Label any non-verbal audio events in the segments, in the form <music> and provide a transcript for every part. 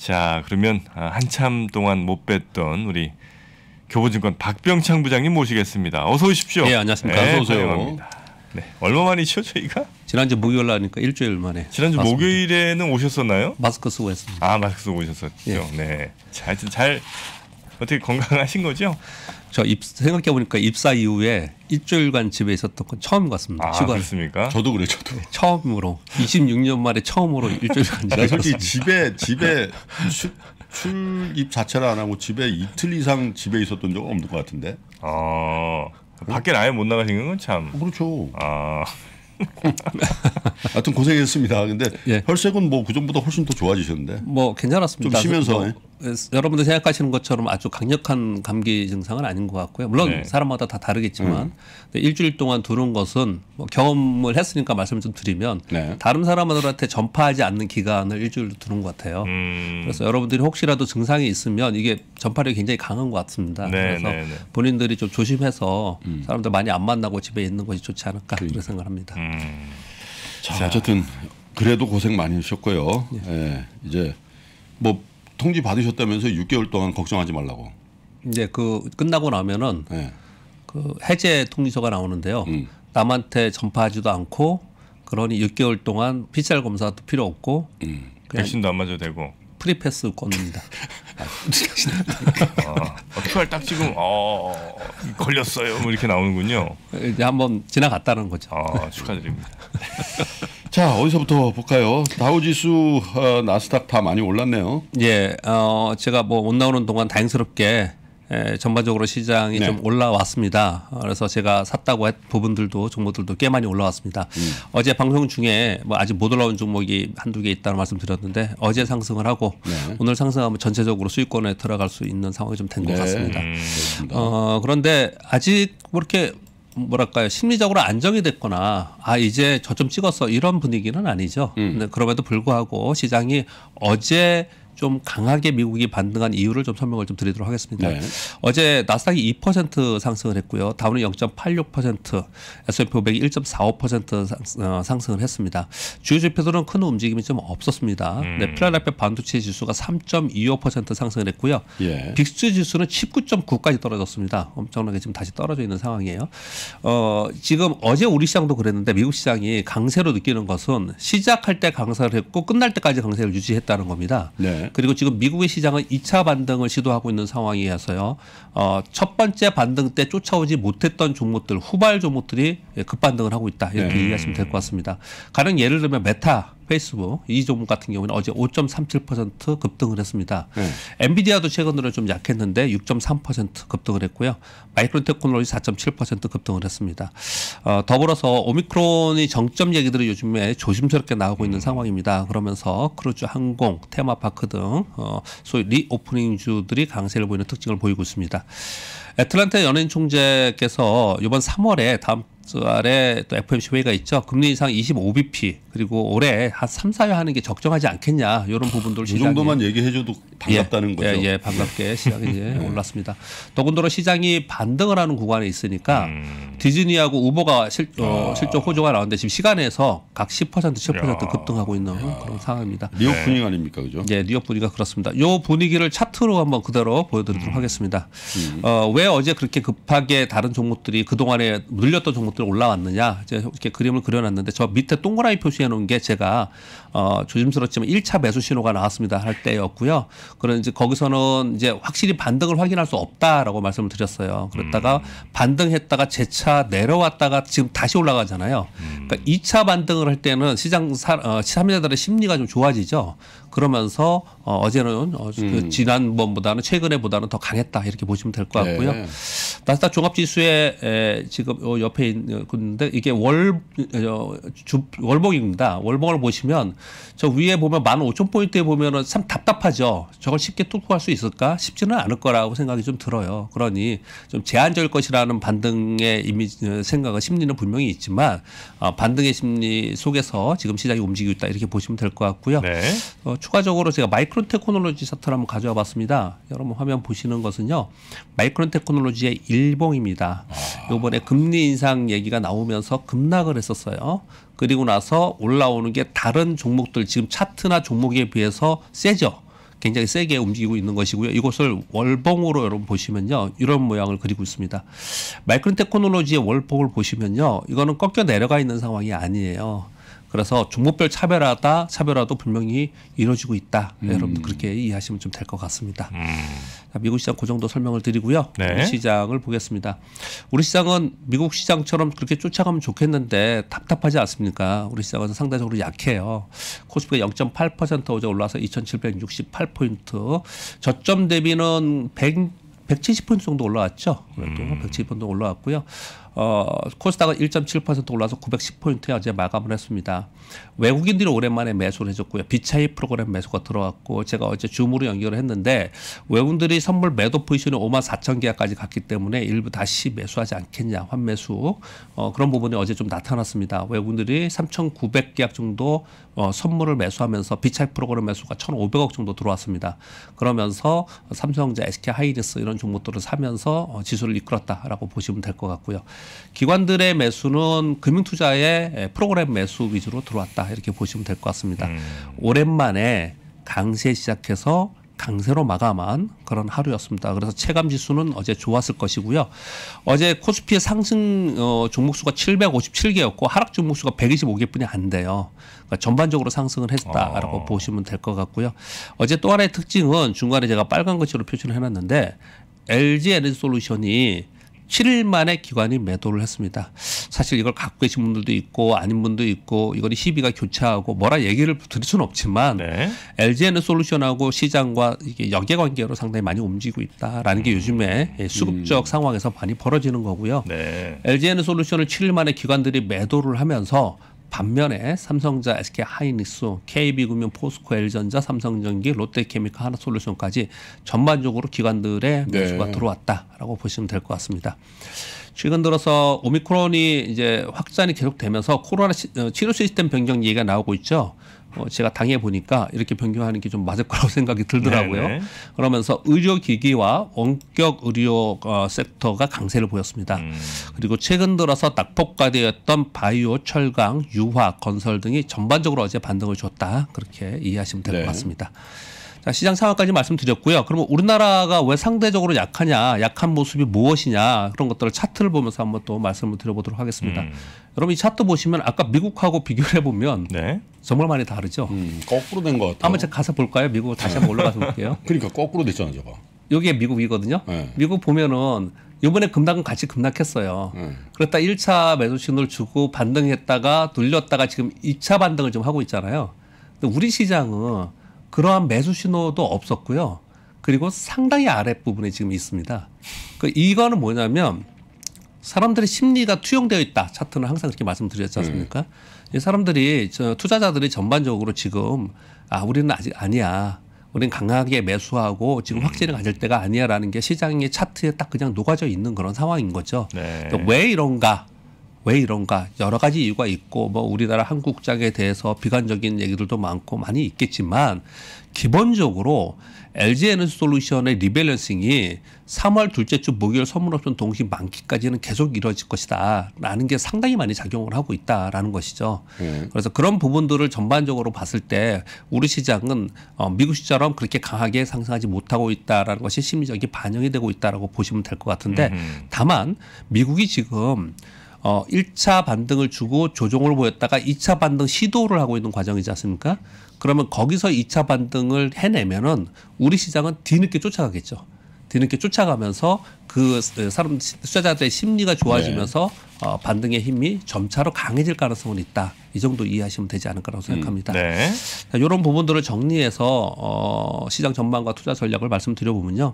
자, 그러면 아, 한참 동안 못 뵀던 우리 교보증권 박병창 부장님 모시겠습니다. 어서 오십시오. 예, 안녕하십니까. 네, 어서 오세요. 네. 얼마 만이죠 저희가? 지난주 목요일 날니까 일주일 만에. 지난주 맞습니다. 목요일에는 오셨었나요? 마스크 쓰고 했습니다. 아, 마스크 쓰고 오셨었죠. 예. 네. 하여튼 잘 어떻게 건강하신 거죠? 저 입, 생각해보니까 입사 이후에 일주일간 집에 있었던 건 처음 같습니다. 아, 그렇습니까? 저도 그래, 저도. <laughs> 처음으로. 26년 만에 처음으로 일주일간 집에 있었습 집에, 집에 출, 출입 자체를 안 하고 집에 이틀 이상 집에 있었던 적은 없는 것 같은데. 아, 밖에 아예 못 나가신 건 참. 어, 그렇죠. 아. <laughs> 하여튼 고생했습니다. 근데 예. 혈색은 뭐 그전보다 훨씬 더 좋아지셨는데. 뭐 괜찮았습니다. 좀 쉬면서. 뭐, 예, 여러분들 생각하시는 것처럼 아주 강력한 감기 증상은 아닌 것 같고요. 물론 네. 사람마다 다 다르겠지만 음. 일주일 동안 두는 것은 뭐 경험을 했으니까 말씀을 좀 드리면 네. 다른 사람들한테 전파하지 않는 기간을 일주일 두는 것 같아요. 음. 그래서 여러분들이 혹시라도 증상이 있으면 이게 전파력이 굉장히 강한 것 같습니다. 네, 그래서 네, 네. 본인들이 좀 조심해서 음. 사람들 많이 안 만나고 집에 있는 것이 좋지 않을까 그런 그러니까. 생각을 합니다. 음. 자, 자, 어쨌든 그래도 고생 많이 하셨고요. 예. 예. 이제 뭐 통지 받으셨다면서 6개월 동안 걱정하지 말라고. 이제 그 끝나고 나면은 예. 그 해제 통지서가 나오는데요. 음. 남한테 전파하지도 않고 그러니 6개월 동안 PCR 검사도 필요 없고 음. 백신도 안 맞아도 되고 프리패스 권입니다. <laughs> 아, QR <laughs> 어, 딱 지금 어, 걸렸어요. 뭐 이렇게 나오는군요. 이제 한번 지나갔다는 거죠. 아, 축하드립니다. 자 어디서부터 볼까요? 다우지수 어, 나스닥 다 많이 올랐네요. 예, 어, 제가 뭐못 나오는 동안 다행스럽게 에, 예, 전반적으로 시장이 네. 좀 올라왔습니다. 그래서 제가 샀다고 했 부분들도 종목들도 꽤 많이 올라왔습니다. 음. 어제 방송 중에 뭐 아직 못 올라온 종목이 한두 개 있다는 말씀드렸는데 어제 상승을 하고 네. 오늘 상승하면 전체적으로 수익권에 들어갈 수 있는 상황이 좀 된것 네. 같습니다. 음, 어, 그런데 아직 뭐 이렇게 뭐랄까요 심리적으로 안정이 됐거나 아 이제 저점 찍었어 이런 분위기는 아니죠. 음. 그럼에도 불구하고 시장이 어제 좀 강하게 미국이 반등한 이유를 좀 설명을 좀 드리도록 하겠습니다. 네. 어제 나스닥이 2% 상승을 했고요. 다우는 0.86%, S&P 500이 1.45% 어, 상승을 했습니다. 주요 지표들은 큰 움직임이 좀 없었습니다. 음. 네, 필라델피아 반도체 지수가 3.25% 상승을 했고요. 예. 빅스 지수는 19.9까지 떨어졌습니다. 엄청나게 지금 다시 떨어져 있는 상황이에요. 어, 지금 어제 우리 시장도 그랬는데 미국 시장이 강세로 느끼는 것은 시작할 때 강세를 했고 끝날 때까지 강세를 유지했다는 겁니다. 네. 그리고 지금 미국의 시장은 2차 반등을 시도하고 있는 상황이어서요. 어, 첫 번째 반등 때 쫓아오지 못했던 종목들, 후발 종목들이 예, 급반등을 하고 있다. 이렇게 네. 이해하시면 될 것 같습니다. 가령 예를 들면 메타 페이스북 이 종목 같은 경우는 어제 5.37% 급등을 했습니다. 네. 엔비디아도 최근 으로좀 약했는데 6.3% 급등을 했고요. 마이크론 테크놀로지 4.7% 급등을 했습니다. 어, 더불어서 오미크론이 정점 얘기들이 요즘에 조심스럽게 나오고 있는 음. 상황입니다. 그러면서 크루즈 항공, 테마파크 등 어, 소위 리오프닝주들이 강세를 보이는 특징을 보이고 있습니다. 애틀란타 연예인 총재께서 이번 3월에 다음 아래 또 FOMC 회의가 있죠. 금리 인상 25bp 그리고 올해 한 3, 4회 하는 게 적정하지 않겠냐 이런 부분들 그 시장이 이 정도만 얘기해줘도 반갑다는 예, 거죠. 예, 예 반갑게 <laughs> 시장이 이제 네. 올랐습니다. 더군다나 시장이 반등을 하는 구간에 있으니까 음. 디즈니하고 우버가 실, 어, 아. 실적 호조가 나왔는데 지금 시간에서 각 10% 7% 급등하고 있는 야. 그런 상황입니다. 네. 뉴욕 네. 분위기 아닙니까, 그죠? 예, 뉴욕 분위기가 그렇습니다. 요 분위기를 차트로 한번 그대로 보여드리도록 음. 하겠습니다. 음. 어, 왜 어제 그렇게 급하게 다른 종목들이 그 동안에 늘렸던 종목들 올라왔느냐 이제 이렇게 그림을 그려놨는데 저 밑에 동그라미 표시해 놓은 게 제가 어, 조심스럽지만 1차 매수 신호가 나왔습니다 할 때였고요. 그런 이제 거기서는 이제 확실히 반등을 확인할 수 없다라고 말씀을 드렸어요. 그랬다가 음. 반등했다가 재차 내려왔다가 지금 다시 올라가잖아요. 음. 그러니까 2차 반등을 할 때는 시장 사, 어, 참여자들의 심리가 좀 좋아지죠. 그러면서 어, 어제는 어, 그 음. 지난번보다는 최근에보다는 더 강했다 이렇게 보시면 될 것 같고요. 네. 나스닥 종합지수에 에, 지금 옆에 있는데 이게 월 어, 주, 월봉입니다. 월봉을 보시면 저 위에 보면 만 오천 포인트에 보면은 참 답답하죠. 저걸 쉽게 뚫고 갈 수 있을까? 쉽지는 않을 거라고 생각이 좀 들어요. 그러니 좀 제한적일 것이라는 반등의 이미 지 생각은 심리는 분명히 있지만 어, 반등의 심리 속에서 지금 시장이 움직이고 있다 이렇게 보시면 될 것 같고요. 네. 어, 추가적으로 제가 마이크론 테크놀로지 차트를 한번 가져와 봤습니다. 여러분 화면 보시는 것은요. 마이크론 테크놀로지의 일봉입니다. 요번에 금리 인상 얘기가 나오면서 급락을 했었어요. 그리고 나서 올라오는 게 다른 종목들 지금 차트나 종목에 비해서 세죠. 굉장히 세게 움직이고 있는 것이고요. 이것을 월봉으로 여러분 보시면요. 이런 모양을 그리고 있습니다. 마이크론 테크놀로지의 월봉을 보시면요. 이거는 꺾여 내려가 있는 상황이 아니에요. 그래서 종목별 차별화다 차별화도 분명히 이루어지고 있다. 네, 음. 여러분들 그렇게 이해하시면 좀 될 것 같습니다. 음. 미국 시장 그 정도 설명을 드리고요. 네. 우리 시장을 보겠습니다. 우리 시장은 미국 시장처럼 그렇게 쫓아가면 좋겠는데 답답하지 않습니까? 우리 시장은 상대적으로 약해요. 코스피가 0.8% 어제 올라서 2,768포인트. 저점 대비는 100 170포인트 정도 올라왔죠. 그래도 음. 170포인트 올라왔고요. 어, 코스닥은 1.7% 올라서 910포인트에 어제 마감을 했습니다. 외국인들이 오랜만에 매수를 해줬고요. 비차이 프로그램 매수가 들어왔고 제가 어제 줌으로 연결을 했는데 외국인들이 선물 매도 포지션이 5만 4천 개까지 갔기 때문에 일부 다시 매수하지 않겠냐 환매수 어, 그런 부분이 어제 좀 나타났습니다. 외국인들이 3 9 0 0개약 정도 어, 선물을 매수하면서 비차이 프로그램 매수가 1,500억 정도 들어왔습니다. 그러면서 삼성전자, SK하이닉스 이런 종목들을 사면서 어, 지수를 이끌었다라고 보시면 될 것 같고요. 기관들의 매수는 금융투자의 프로그램 매수 위주로 들어왔다 이렇게 보시면 될 것 같습니다. 음. 오랜만에 강세 시작해서 강세로 마감한 그런 하루였습니다. 그래서 체감 지수는 어제 좋았을 것이고요. 어제 코스피의 상승 어, 종목 수가 757개였고 하락 종목 수가 125개뿐이 안 돼요. 그러니까 전반적으로 상승을 했다라고 어. 보시면 될 것 같고요. 어제 또 하나의 특징은 중간에 제가 빨간 것으로 표시를 해놨는데 LG 에너지 솔루션이 7일 만에 기관이 매도를 했습니다. 사실 이걸 갖고 계신 분들도 있고 아닌 분도 있고 이거는 시비가 교차하고 뭐라 얘기를 드릴 수는 없지만 네. l g 에 솔루션하고 시장과 이게 역계 관계로 상당히 많이 움직이고 있다라는 게 음. 요즘에 예, 수급적 음. 상황에서 많이 벌어지는 거고요. 네. l g 에 솔루션을 7일 만에 기관들이 매도를 하면서 반면에 삼성자, SK 하이닉스, KB금융, 포스코, 엘전자, 삼성전기, 롯데케미칼, 하나솔루션까지 전반적으로 기관들의 네. 매수가 네. 들어왔다라고 보시면 될 것 같습니다. 최근 들어서 오미크론이 이제 확산이 계속되면서 코로나 어, 치료 시스템 변경 얘기가 나오고 있죠. 어, 제가 당해 보니까 이렇게 변경하는 게 좀 맞을 거라고 <laughs> 생각이 들더라고요. 네네. 네. 그러면서 의료기기와 원격 의료 어, 섹터가 강세를 보였습니다. 음. 그리고 최근 들어서 낙폭과되었던 바이오, 철강, 유화, 건설 등이 전반적으로 어제 반등을 줬다 그렇게 이해하시면 될것 네. 같습니다. 자, 시장 상황까지 말씀드렸고요. 그러면 우리나라가 왜 상대적으로 약하냐, 약한 모습이 무엇이냐 그런 것들을 차트를 보면서 한번 또 말씀을 드려보도록 하겠습니다. 음. 여러분 이 차트 보시면 아까 미국하고 비교를 해보면 네. 정말 많이 다르죠. 음, 거꾸로 된 것 같아요. 한번 제가 가서 볼까요? 미국 다시 한번 올라가서 <laughs> 볼게요. 그러니까 거꾸로 됐잖아요, 저거. 여기에 미국이거든요. 네. 미국 보면은 이번에금당은 같이 급락했어요. 네. 그랬다 1차 매수 신호를 주고 반등했다가 눌렸다가 지금 2차 반등을 좀 하고 있잖아요. 근데 우리 시장은 그러한 매수 신호도 없었고요. 그리고 상당히 아랫부분에 지금 있습니다. 그 이거는 뭐냐면 사람들의 심리가 투영되어 있다. 차트는 항상 그렇게 말씀드렸지 음. 않습니까? 음. 사람들이 저 투자자들이 전반적으로 지금 아 우리는 아직 아니야. 우린 강하게 매수하고 지금 음. 확진을 가질 때가 아니야라는 게 시장의 차트에 딱 그냥 녹아져 있는 그런 상황인 거죠. 네. 그러니까 왜 이런가? 왜 이런가 여러 가지 이유가 있고 뭐 우리나라 한국 장에 대해서 비관적인 얘기들도 많고 많이 있겠지만 기본적으로 LG 에너지 솔루션의 리밸런싱이 3월 둘째 주 목요일 선물 옵션 동시 만기까지는 계속 이뤄질 것이다. 라는 게 상당히 많이 작용을 하고 있다라는 것이죠. 네. 그래서 그런 부분들을 전반적으로 봤을 때 우리 시장은 어, 미국 시장처럼 그렇게 강하게 상승하지 못하고 있다라는 것이 심리적인 반영이 되고 있다라고 보시면 될 것 같은데 음 다만 미국이 지금 어 1차 반등을 주고 조정을 보였다가 2차 반등 시도를 하고 있는 과정이지 않습니까? 그러면 거기서 2차 반등을 해내면은 우리 시장은 뒤늦게 쫓아가겠죠. 뒤늦게 쫓아가면서 그 사람 투자자들의 심리가 좋아지면서 네. 어, 반등의 힘이 점차로 강해질 가능성은 있다. 이 정도 이해하시면 되지 않을까라고 음, 생각합니다. 음, 네. 자, 이런 부분들을 정리해서 어, 시장 전망과 투자 전략을 말씀드려보면요.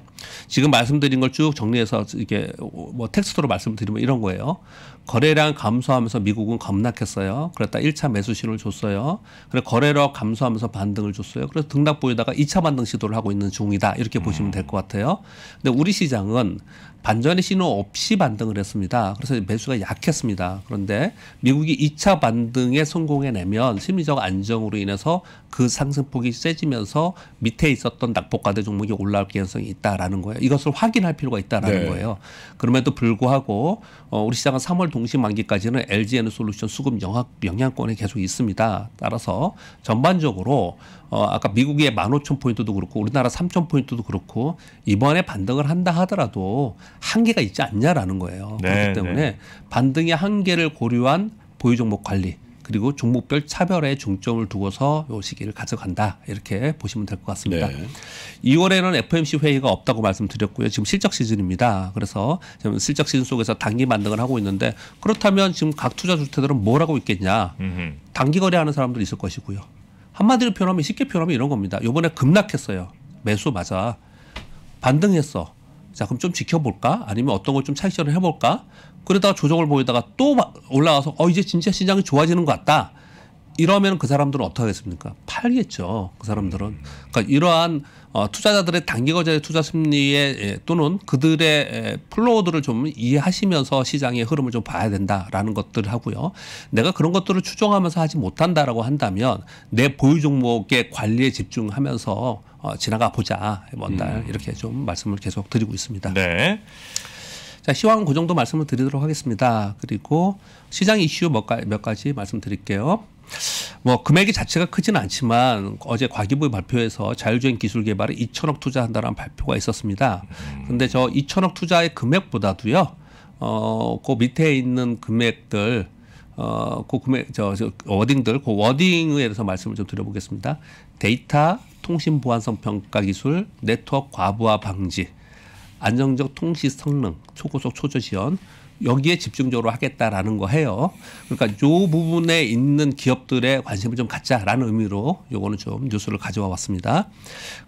지금 말씀드린 걸 쭉 정리해서 이게 렇뭐 텍스트로 말씀드리면 이런 거예요. 거래량 감소하면서 미국은 급락했어요. 그랬다 1차 매수 신호를 줬어요. 그래 거래력 감소하면서 반등을 줬어요. 그래서 등락 보이다가 2차 반등 시도를 하고 있는 중이다. 이렇게 보시면 음. 될것 같아요. 근데 우리 시장은 반전의 신호 없이 반등을 했습니다. 그래서 매수가 약했습니다. 그런데 미국이 2차 반등에 성공해내면 심리적 안정으로 인해서 그 상승폭이 세지면서 밑에 있었던 낙폭과대 종목이 올라올 가능성이 있다라는 거예요. 이것을 확인할 필요가 있다라는 네. 거예요. 그럼에도 불구하고 어, 우리 시장은 3월 동시 만기까지는 LGN 솔루션 수급 영향권에 계속 있습니다. 따라서 전반적으로 어, 아까 미국의 15,000포인트도 그렇고 우리나라 3,000포인트도 그렇고 이번에 반등을 한다 하더라도 한계가 있지 않냐라는 거예요. 네, 그렇기 때문에 네. 반등의 한계를 고려한 보유 종목 관리 그리고 종목별 차별에 중점을 두고서 요 시기를 가져간다 이렇게 보시면 될 것 같습니다. 네. 2월에는 FMC 회의가 없다고 말씀드렸고요. 지금 실적 시즌입니다. 그래서 지금 실적 시즌 속에서 단기 반등을 하고 있는데 그렇다면 지금 각 투자 주체들은 뭘 하고 있겠냐? 음흠. 단기 거래하는 사람들 있을 것이고요. 한마디로 표현하면 쉽게 표현하면 이런 겁니다. 요번에 급락했어요. 매수 맞아. 반등했어. 자 그럼 좀 지켜볼까? 아니면 어떤 걸 좀차시를 해볼까? 그러다가 조정을 보이다가 또 올라가서 어 이제 진짜 시장이 좋아지는 것 같다. 이러면 그 사람들은 어떻게 하겠습니까? 팔겠죠. 그 사람들은. 그러니까 이러한 어, 투자자들의 단기거자의 투자 심리에 예, 또는 그들의 예, 플로우들을 좀 이해하시면서 시장의 흐름을 좀 봐야 된다라는 것들 하고요. 내가 그런 것들을 추종하면서 하지 못한다라고 한다면 내 보유 종목의 관리에 집중하면서 어, 지나가 보자 먼달 음. 이렇게 좀 말씀을 계속 드리고 있습니다. 네. 자, 시황 그 정도 말씀을 드리도록 하겠습니다. 그리고 시장 이슈 몇 가지, 몇 가지 말씀드릴게요. 뭐 금액이 자체가 크진 않지만 어제 과기부 발표에서 자율주행 기술 개발에 2천억 투자한다는 발표가 있었습니다. 음. 근데 저 2천억 투자의 금액보다도요. 어, 그 밑에 있는 금액들 어, 그 금액 저, 저 워딩들 그 워딩에 대해서 말씀을 좀 드려보겠습니다. 데이터 통신 보안성 평가 기술, 네트워크 과부하 방지, 안정적 통신 성능, 초고속 초저 지원 여기에 집중적으로 하겠다라는 거 해요. 그러니까 요 부분에 있는 기업들의 관심을 좀 갖자라는 의미로 요거는 좀 뉴스를 가져와 봤습니다.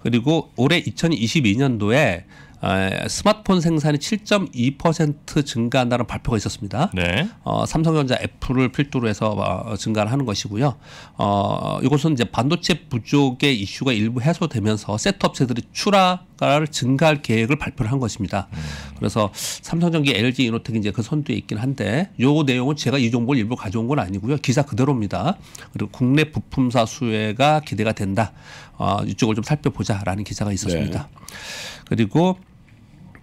그리고 올해 2022년도에 아, 스마트폰 생산이 7.2% 증가한다는 발표가 있었습니다. 네. 어, 삼성전자 애플을 필두로 해서 어, 증가를 하는 것이고요. 어, 이것은 이제 반도체 부족의 이슈가 일부 해소되면서 세트 업체들이 출하가를 증가할 계획을 발표를 한 것입니다. 음. 그래서 삼성전기, LG, 이노텍 이제 그 선두에 있긴 한데 요 내용은 제가 이 정보를 일부 가져온 건 아니고요. 기사 그대로입니다. 그리고 국내 부품사 수혜가 기대가 된다. 어, 이쪽을 좀 살펴보자라는 기사가 있었습니다. 네. 그리고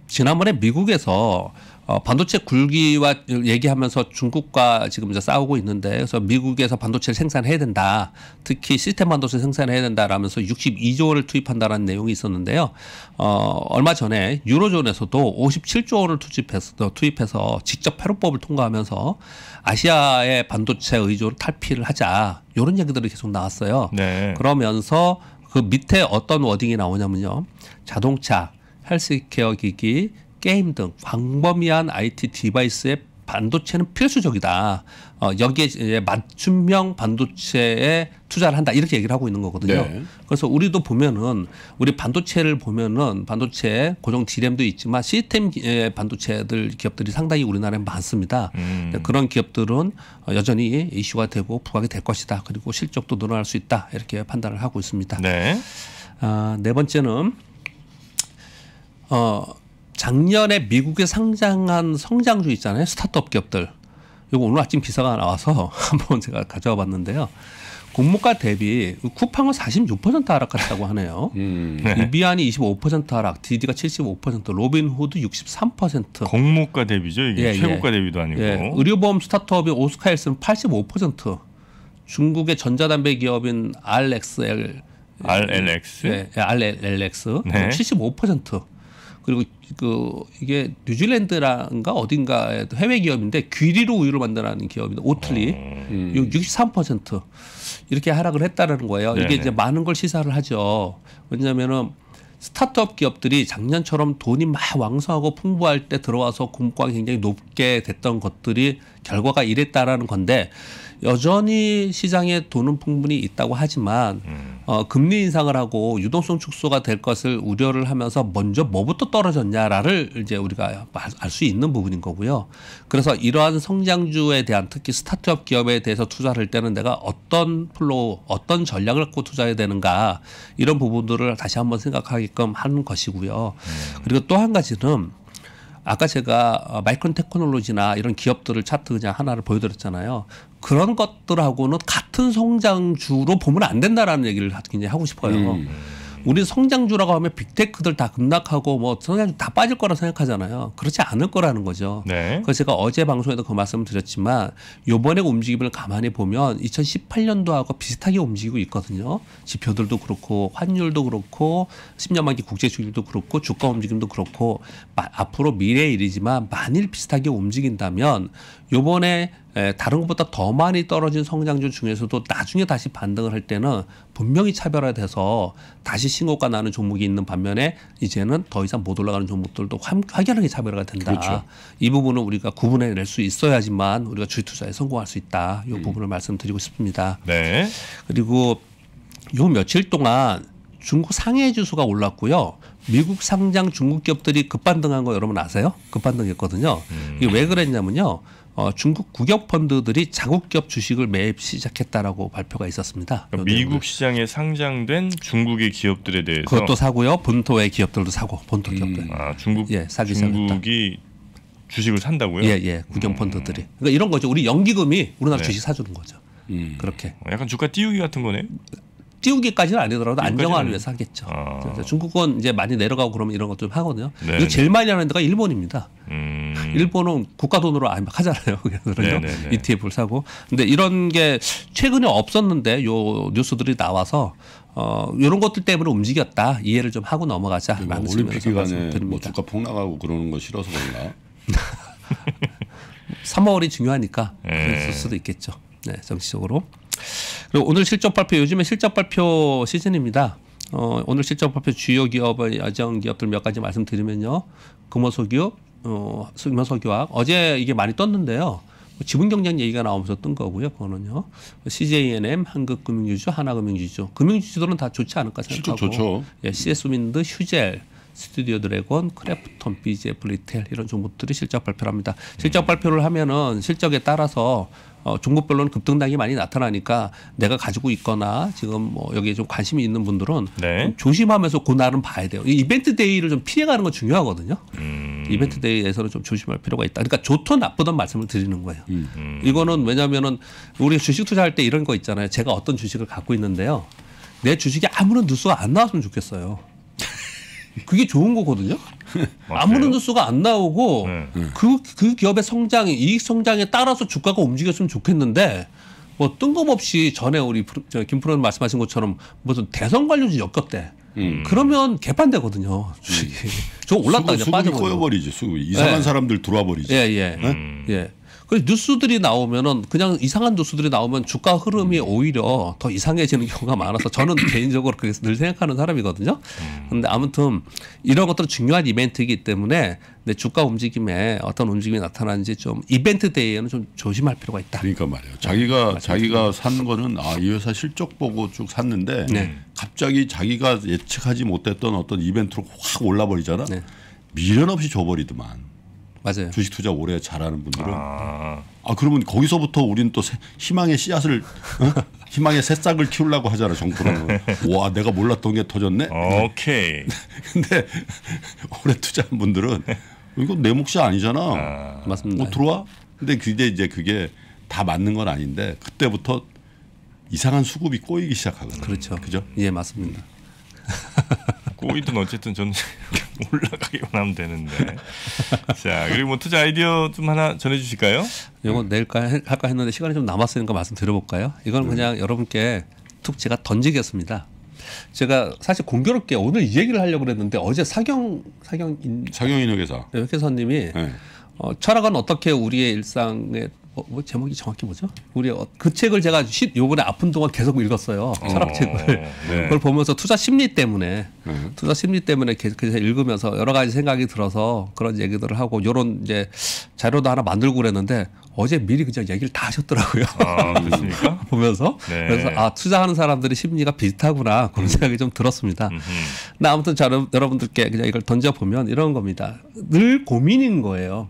지난번에 미국에서 어, 반도체 굴기와 얘기하면서 중국과 지금 이제 싸우고 있는데 그래서 미국에서 반도체를 생산해야 된다. 특히 시스템 반도체 생산해야 된다라면서 62조를 투입한다라는 내용이 있었는데요. 어, 얼마 전에 유로존에서도 57조 원을 투입해서, 투입해서 직접 패로법을 통과하면서 아시아의 반도체 의존 조 탈피를 하자. 이런 얘기들이 계속 나왔어요. 네. 그러면서 그 밑에 어떤 워딩이 나오냐면요. 자동차, 헬스케어 기기, 게임 등 광범위한 IT 디바이스의 반도체는 필수적이다. 어, 여기에 맞춤형 반도체에 투자를 한다 이렇게 얘기를 하고 있는 거거든요. 네. 그래서 우리도 보면은 우리 반도체를 보면은 반도체 고정 디램도 있지만 시스템 반도체들 기업들이 상당히 우리나라에 많습니다. 음. 네, 그런 기업들은 어, 여전히 이슈가 되고 부각이 될 것이다. 그리고 실적도 늘어날 수 있다 이렇게 판단을 하고 있습니다. 네. 아, 네 번째는 어. 작년에 미국에 상장한 성장주 있잖아요. 스타트업 기업들. 이거 오늘 아침 기사가 나와서 <laughs> 한번 제가 가져와 봤는데요. 공모가 대비 쿠팡은 46% 하락했다고 하네요. <laughs> 음. 비안이25% 하락, 디디가 75%, 로빈후드 63%. 공모가 대비죠 이게 예, 예. 최고가 예. 대비도 아니고. 예. 의료보험 스타트업인 오스카일스는 85%. 중국의 전자담배 기업인 RXL. RLX. 예, RLX. 예, 네. 75%. 그리고 그 이게 뉴질랜드란가 라 어딘가 에 해외 기업인데 귀리로 우유를 만드는 기업인데 오틀리 어. 음. 63% 이렇게 하락을 했다라는 거예요. 네네. 이게 이제 많은 걸 시사를 하죠. 왜냐면은 스타트업 기업들이 작년처럼 돈이 막 왕성하고 풍부할 때 들어와서 공과가 굉장히 높게 됐던 것들이 결과가 이랬다라는 건데 여전히 시장에 도는 풍분이 있다고 하지만 음. 어, 금리 인상을 하고 유동성 축소가 될 것을 우려를 하면서 먼저 뭐부터 떨어졌냐를 이제 우리가 알 수 있는 부분인 거고요. 그래서 이러한 성장주에 대한 특히 스타트업 기업에 대해서 투자를 할 때는 내가 어떤 플로 어떤 전략을 갖고 투자해야 되는가 이런 부분들을 다시 한번 생각하게끔 하는 것이고요. 음. 그리고 또 한 가지는 아까 제가 어, 마이크론 테크놀로지나 이런 기업들을 차트 그냥 하나를 보여드렸잖아요. 그런 것들하고는 같은 성장주로 보면 안 된다라는 얘기를 굉장히 하고 싶어요. 음. 우리 성장주라고 하면 빅테크들 다 급락하고 뭐 성장주 다 빠질 거라 생각하잖아요. 그렇지 않을 거라는 거죠. 네. 그래서 제가 어제 방송에도 그 말씀을 드렸지만 요번에 움직임을 가만히 보면 2018년도하고 비슷하게 움직이고 있거든요. 지표들도 그렇고 환율도 그렇고 10년 만기 국제 수익률도 그렇고 주가 움직임도 그렇고 마, 앞으로 미래의 일이지만 만일 비슷하게 움직인다면 요번에 다른 것보다 더 많이 떨어진 성장주 중에서도 나중에 다시 반등을 할 때는 분명히 차별화돼서 다시 신고가 나는 종목이 있는 반면에 이제는 더 이상 못 올라가는 종목들도 확연하게 차별화가 된다. 그렇죠. 이 부분은 우리가 구분해낼 수 있어야지만 우리가 주식 투자에 성공할 수 있다. 이 음. 부분을 말씀드리고 싶습니다. 네. 그리고 요 며칠 동안 중국 상해 주수가 올랐고요. 미국 상장 중국 기업들이 급반등한 거 여러분 아세요? 급반등했거든요. 음. 이게 왜 그랬냐면요. 어, 중국 국영 펀드들이 자국 기업 주식을 매입 시작했다라고 발표가 있었습니다. 그러니까 미국 시장에 상장된 중국의 기업들에 대해서 그것도 사고요. 본토의 기업들도 사고 본토 음. 기업들. 아 중국 예 사기 중국이 주식을 산다고요? 예예 예, 국영 음. 펀드들이. 그러니까 이런 거죠. 우리 연기금이 우리나라 네. 주식 사주는 거죠. 음. 그렇게. 어, 약간 주가 띄우기 같은 거네. 띄우기까지는 아니더라도 안정화를 위해서 하겠죠. 아. 중국은 이제 많이 내려가고 그러면 이런 것좀 하거든요. 네네. 이거 제일 많이 하는 데가 일본입니다. 음. 일본은 국가 돈으로 아예 막 하잖아요. <laughs> 그래서 네, 네, 네. ETF를 사고. 근데 이런 게 최근에 없었는데 요 뉴스들이 나와서 어, 이런 것들 때문에 움직였다 이해를 좀 하고 넘어가자. 뭐 올림픽 기간에 뭐 주가 폭락하고 그러는 거 싫어서 그런가? 3월이 <laughs> 중요하니까 그랬을 수도 있겠죠. 네, 정치적으로. 그리고 오늘 실적 발표 요즘에 실적 발표 시즌입니다. 어, 오늘 실적 발표 주요 기업의 여정 기업들 몇 가지 말씀드리면요. 금호석유 어, 금호석유학 어제 이게 많이 떴는데요. 지분 경쟁 얘기가 나오면서 뜬 거고요. 그거는요. CJNM, 한국금융주주, 하나금융주주. 금융주주들은 다 좋지 않을까 생각하고. 좋죠. 예, CS윈드, 휴젤, 스튜디오 드래곤, 크래프톤, BGF 리텔 이런 종목들이 실적 발표합니다. 실적 발표를 하면은 실적에 따라서 어, 종목별로는 급등당이 많이 나타나니까 내가 가지고 있거나 지금 뭐 여기에 좀 관심이 있는 분들은 네. 좀 조심하면서 그날은 봐야 돼요. 이벤트 데이를 좀 피해가는 건 중요하거든요. 음. 이벤트 데이에서는 좀 조심할 필요가 있다. 그러니까 좋든 나쁘든 말씀을 드리는 거예요. 음. 음. 이거는 왜냐면은 우리 주식 투자할 때 이런 거 있잖아요. 제가 어떤 주식을 갖고 있는데요. 내 주식에 아무런 뉴스가 안 나왔으면 좋겠어요. 그게 좋은 거거든요. 아무런 뉴스가 안 나오고 그그 네. 그 기업의 성장이 이익 성장에 따라서 주가가 움직였으면 좋겠는데 뭐 뜬금없이 전에 우리 김프로님 말씀하신 것처럼 무슨 대선 관련주 엮였대. 음. 그러면 개판되거든요. 주식이. 음. 저 올랐다 수급, 빠져버리죠. 수급이 꼬여버리지. 수이상한 예. 사람들 들어와 버리지. 예, 예. 음. 예. 그 뉴스들이 나오면은 그냥 이상한 뉴스들이 나오면 주가 흐름이 음. 오히려 더 이상해지는 <laughs> 경우가 많아서 저는 개인적으로 그게 늘 생각하는 사람이거든요. 음. 근데 아무튼 이런 것들은 중요한 이벤트이기 때문에 내 주가 움직임에 어떤 움직임이 나타나는지 좀 이벤트 대회에는 좀 조심할 필요가 있다. 그러니까 말이에요. 자기가 네. 자기가 산 거는 아 이 회사 실적 보고 쭉 샀는데 네. 갑자기 자기가 예측하지 못했던 어떤 이벤트로 확 올라버리잖아. 네. 미련 없이 줘버리더만. 맞아요. 주식 투자 오래 잘하는 분들은 아, 아 그러면 거기서부터 우리는 또 새, 희망의 씨앗을 어? <laughs> 희망의 새싹을 키우려고 하잖아 정부라는 <laughs> 와 내가 몰랐던 게 터졌네. 오케이. <laughs> 근데 오래 투자한 분들은 이거내 몫이 아니잖아. 아, 맞습니다. 뭐 들어와? 근데 그게 이제 그게 다 맞는 건 아닌데 그때부터 이상한 수급이 꼬이기 시작하거든요. 그렇죠. 그죠? 예, 맞습니다. 꼬이든 어쨌든 저는 <laughs> 올라가기만 하면 되는데. 자, 그리고 뭐 투자 아이디어 좀 하나 전해 주실까요? 이거 내일까 할까 했는데 시간이 좀 남았으니까 말씀 드려볼까요? 이건 네. 그냥 여러분께 툭 제가 던지겠습니다. 제가 사실 공교롭게 오늘 이 얘기를 하려고 그랬는데 어제 사경 사경인 사경인 회사 네, 회사님이 네. 어, 철학은 어떻게 우리의 일상에 어, 뭐 제목이 정확히 뭐죠? 우리 어, 그 책을 제가 시, 요번에 아픈 동안 계속 읽었어요. 어, 철학책을. 네. 그걸 보면서 투자 심리 때문에 음. 투자 심리 때문에 계속해서 읽으면서 여러 가지 생각이 들어서 그런 얘기들을 하고 요런 이제 자료도 하나 만들고 그랬는데 어제 미리 그냥 얘기를 다 하셨더라고요. 아, 그렇습니까? <laughs> 보면서 네. 그래서 아 투자하는 사람들이 심리가 비슷하구나 그런 음. 생각이 좀 들었습니다. 나 아무튼 자, 여러분들께 그냥 이걸 던져 보면 이런 겁니다. 늘 고민인 거예요.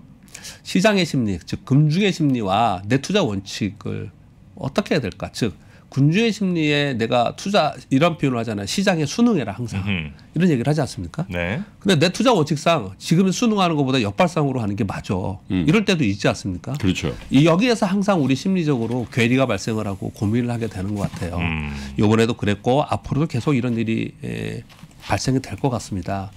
시장의 심리, 즉 금중의 심리와 내 투자 원칙을 어떻게 해야 될까? 즉 군주의 심리에 내가 투자 이런 표현을 하잖아요. 시장에 순응해라 항상 으흠. 이런 얘기를 하지 않습니까? 네. 근데 내 투자 원칙상 지금 순응하는 것보다 역발상으로 하는 게 맞아. 음. 이럴 때도 있지 않습니까? 그렇죠. 이 여기에서 항상 우리 심리적으로 괴리가 발생을 하고 고민을 하게 되는 것 같아요. 음. 이번에도 그랬고 앞으로도 계속 이런 일이 에, 발생이 될 것 같습니다.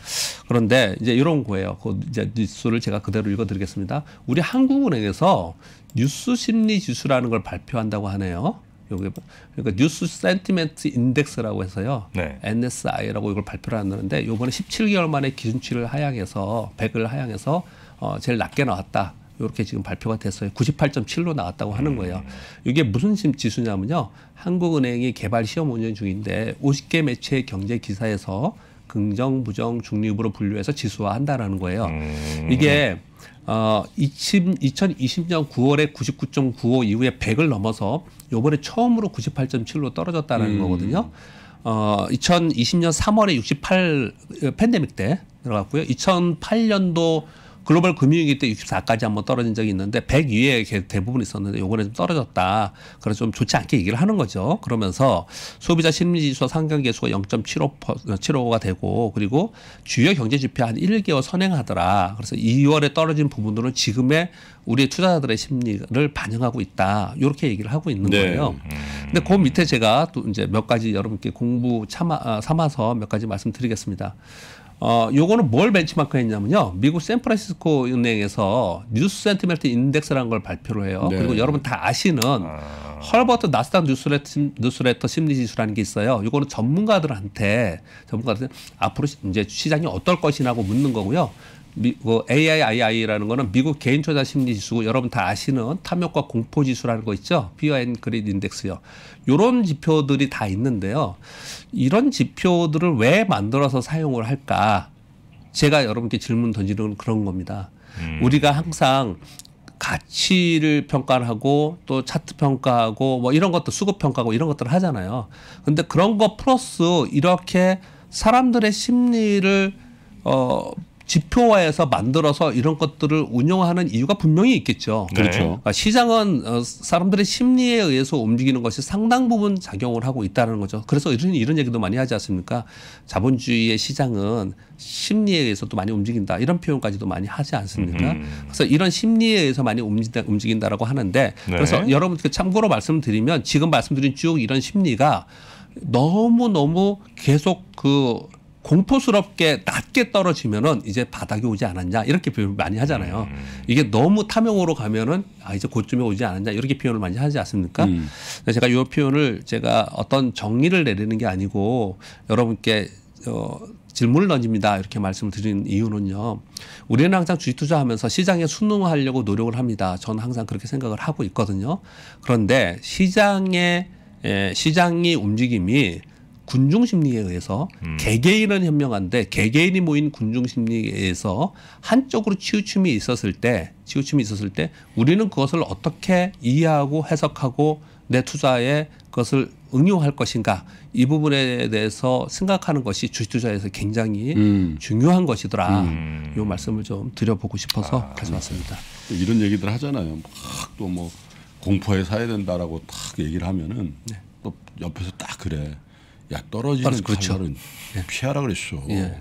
그런데 이제 이런 거예요. 그 이제 뉴스를 제가 그대로 읽어드리겠습니다. 우리 한국은행에서 뉴스 심리 지수라는 걸 발표한다고 하네요. 요게 뭐, 그러니까 뉴스 센티멘트 인덱스라고 해서요. 네. NSI라고 이걸 발표를 하는데 요번에 17개월 만에 기준치를 하향해서 100을 하향해서 어 제일 낮게 나왔다. 이렇게 지금 발표가 됐어요. 98.7로 나왔다고 하는 거예요. 이게 무슨 지수냐면요. 한국은행이 개발 시험 운영 중인데 50개 매체의 경제 기사에서 긍정, 부정, 중립으로 분류해서 지수화한다라는 거예요. 음. 이게 어 20, 2 0년 9월에 99.95 이후에 100을 넘어서 요번에 처음으로 98.7로 떨어졌다는 라 음. 거거든요. 어 2020년 3월에 68 팬데믹 때 들어갔고요. 2008년도 글로벌 금융위기 때 64까지 한번 떨어진 적이 있는데 100 위에 대부분 있었는데 요번에 좀 떨어졌다. 그래서 좀 좋지 않게 얘기를 하는 거죠. 그러면서 소비자 심리지수 상경계수가 0.75%가 되고 그리고 주요 경제지표 한 1개월 선행하더라. 그래서 2월에 떨어진 부분들은 지금의 우리 투자자들의 심리를 반영하고 있다. 이렇게 얘기를 하고 있는 네. 거예요. 근데 그 밑에 제가 또 이제 몇 가지 여러분께 공부 참아, 아, 삼아서 몇 가지 말씀드리겠습니다. 어, 요거는 뭘 벤치마크 했냐면요. 미국 샌프란시스코 은행에서 뉴스 센티멘트 인덱스라는 걸 발표를 해요. 네. 그리고 여러분 다 아시는 아... 헐버트 나스닥 뉴스레터, 뉴스레터 심리지수라는 게 있어요. 요거는 전문가들한테, 전문가들한테 앞으로 이제 시장이 어떨 것이냐고 묻는 거고요. 미, 그 AIII라는 거는 미국 개인투자 심리지수고 여러분 다 아시는 탐욕과 공포지수라는 거 있죠. 피어앤 그린 인덱스요. 요런 지표들이 다 있는데요. 이런 지표들을 왜 만들어서 사용을 할까? 제가 여러분께 질문 던지는 그런 겁니다. 음. 우리가 항상 가치를 평가하고 또 차트 평가하고 뭐 이런 것도 수급 평가하고 이런 것들을 하잖아요. 근데 그런 거 플러스 이렇게 사람들의 심리를 어 지표화해서 만들어서 이런 것들을 운영하는 이유가 분명히 있겠죠. 네. 그렇죠. 그 시장은 어, 사람들의 심리에 의해서 움직이는 것이 상당 부분 작용을 하고 있다는 거죠. 그래서 이런 이런 얘기도 많이 하지 않습니까? 자본주의의 시장은 심리에 의해서도 많이 움직인다 이런 표현까지도 많이 하지 않습니까? 음. 그래서 이런 심리에 의해서 많이 움직인다, 움직인다라고 하는데 네. 그래서 여러분께 그 참고로 말씀드리면 지금 말씀드린 쭉 이런 심리가 너무 너무 계속 그 공포스럽게 낮게 떨어지면은 이제 바닥이 오지 않았냐 이렇게 표현을 많이 하잖아요. 음. 이게 너무 탐욕으로 가면은 아 이제 곧쯤에 오지 않았냐 이렇게 표현을 많이 하지 않습니까? 음. 제가 이 표현을 제가 어떤 정리를 내리는 게 아니고 여러분께 어, 질문을 던집니다. 이렇게 말씀을 드린 이유는요. 우리는 항상 주식 투자하면서 시장에 순응하려고 노력을 합니다. 저는 항상 그렇게 생각을 하고 있거든요. 그런데 예, 시장의 예, 시장이 움직임이 군중 심리에 의해서 음. 개개인은 현명한데 개개인이 모인 군중 심리에서 한쪽으로 치우침이 있었을 때 치우침이 있었을 때 우리는 그것을 어떻게 이해하고 해석하고 내 투자에 그것을 응용할 것인가 이 부분에 대해서 생각하는 것이 주식 투자에서 굉장히 음. 중요한 것이더라 음. 말씀을 좀 드려보고 싶어서 아, 가져왔습니다. 이런 얘기들 하잖아요. 막 또 뭐 공포에 사야 된다라고 딱 얘기를 하면은 네. 또 옆에서 딱 그래. 야 떨어지는 그렇죠. 칼날은 예. 피하라 그랬어. 예.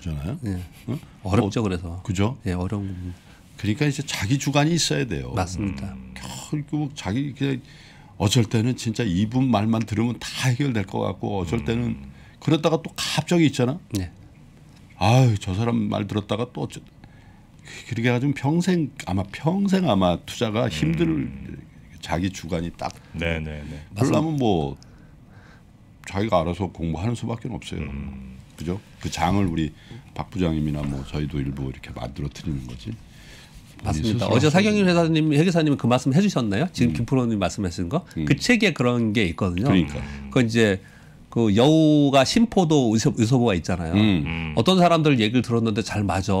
잖아요. 예. 어? 어렵죠 어, 그래서. 그죠? 예, 어려운 겁니다. 그러니까 이제 자기 주관이 있어야 돼요. 맞습니다. 음. 결국 뭐 자기 그냥 어쩔 때는 진짜 이분 말만 들으면 다 해결될 것 같고 어쩔 음. 때는 그러다가 또 갑자기 있잖아. 네. 아유 저 사람 말 들었다가 또 어쩌. 그렇게 해가지고 평생 아마 평생 아마 투자가 힘들 음. 자기 주관이 딱. 네네네. 그러면뭐 자기가 알아서 공부하는 수밖에 없어요. 음. 그죠? 그 장을 우리 박 부장님이나 뭐 저희도 일부 이렇게 만들어 드리는 거지. 맞습니다. 어제 사경일 회사님, 회계사님은 그 말씀 해주셨나요? 지금 음. 김프로님 말씀하신 거? 그 음. 그 책에 그런 게 있거든요. 그러니까. 그 이제 그 여우가 심포도 의의서보가 있잖아요. 음. 음. 어떤 사람들 얘기를 들었는데 잘 맞아.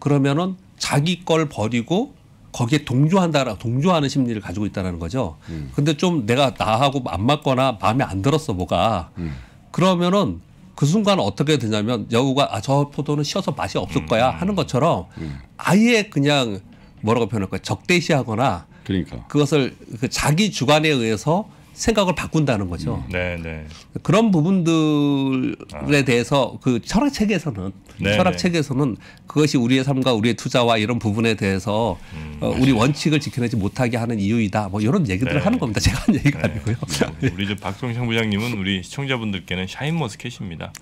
그러면은 자기 걸 버리고 거기에 동조한다라 동조하는 심리를 가지고 있다라는 거죠. 음. 근데 좀 내가 나하고 안 맞거나 마음에 안 들었어 뭐가 음. 그러면은 그 순간 어떻게 되냐면 여우가 아 저 포도는 씌어서 맛이 없을 음. 거야 하는 것처럼 음. 아예 그냥 뭐라고 표현할까 적대시하거나 그러니까. 그것을 그 자기 주관에 의해서 생각을 바꾼다는 거죠. 음. 네, 네. 그런 부분들에 아. 대해서 그 철학 책에서는 네, 철학 책에서는 네. 그것이 우리의 삶과 우리의 투자와 이런 부분에 대해서 음, 어, 네. 우리 원칙을 지켜내지 못하게 하는 이유이다. 뭐 이런 얘기들을 네. 하는 겁니다. 제가 한 얘기가 아니고요. 우리 저 박성창 부장님은 우리 시청자분들께는 샤인머스켓입니다.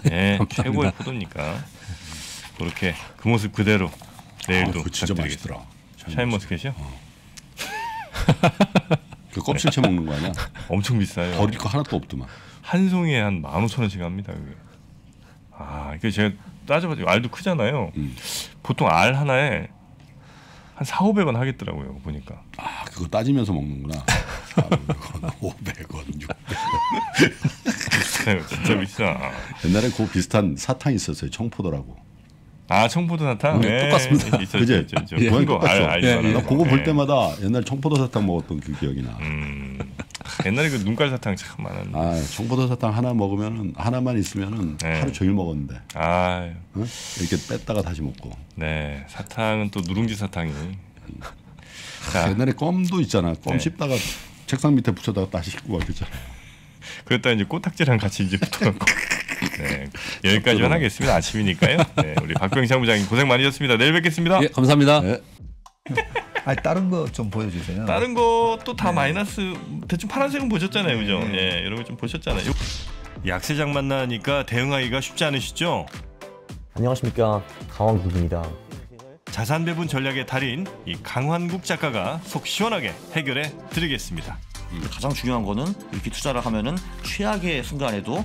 <laughs> 네, 최고의 포도니까 그렇게 그 모습 그대로 내일도 아, 진짜 맛있더라. 샤인머스켓이요? 어. <laughs> 그 껍질 채 먹는 거 아니야? <laughs> 엄청 비싸요. 버릴 거 하나도 없더만. 한 송이에 한 15,000원씩 합니다. 그게. 아, 이게 제가 따져봤죠. 알도 크잖아요. 음. 보통 알 하나에 한 4, 500원 하겠더라고요. 보니까. 아, 그거 따지면서 먹는구나. 500원, <laughs> 600원. 진짜 비싸. 옛날에 그 비슷한 사탕 있었어요. 청포도라고. 아 청포도 사탕? 네, 네, 똑같습니다. 그죠? 그거 알, 알, 예, 아, 예. 나 그거 볼 예. 때마다 옛날 청포도 사탕 먹었던 그 기억이 나. 음, 옛날에 그 눈깔 사탕 참많았는 아, 청포도 사탕 하나 먹으면 하나만 있으면 네. 하루 종일 먹었는데. 아, 응? 이렇게 뺐다가 다시 먹고. 네, 사탕은 또 누룽지 사탕이. 아, 자. 옛날에 껌도 있잖아. 껌 네. 씹다가 책상 밑에 붙여다가 다시 씹고 막 그랬잖아. 그랬다 이제 꼬딱지랑 같이 이제 붙어갖고. <laughs> 네, 여기까지만 네. 하겠습니다. 아침이니까요. 네, 우리 박병창 부장님 고생 많으셨습니다. 내일 뵙겠습니다. 예, 감사합니다. 네. 아 다른 거 좀 보여주세요. 다른 것도 다 네. 마이너스 대충 파란색은 보셨잖아요, 그죠? 네. 예, 네. 여러분 좀 보셨잖아요. 약세장 만나니까 대응하기가 쉽지 않으시죠? 안녕하십니까 강원국입니다. 자산 배분 전략의 달인 이 강환국 작가가 속 시원하게 해결해 드리겠습니다. 음, 가장 중요한 거는 이렇게 투자를 하면은 최악의 순간에도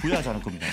부여하지 않 겁니다.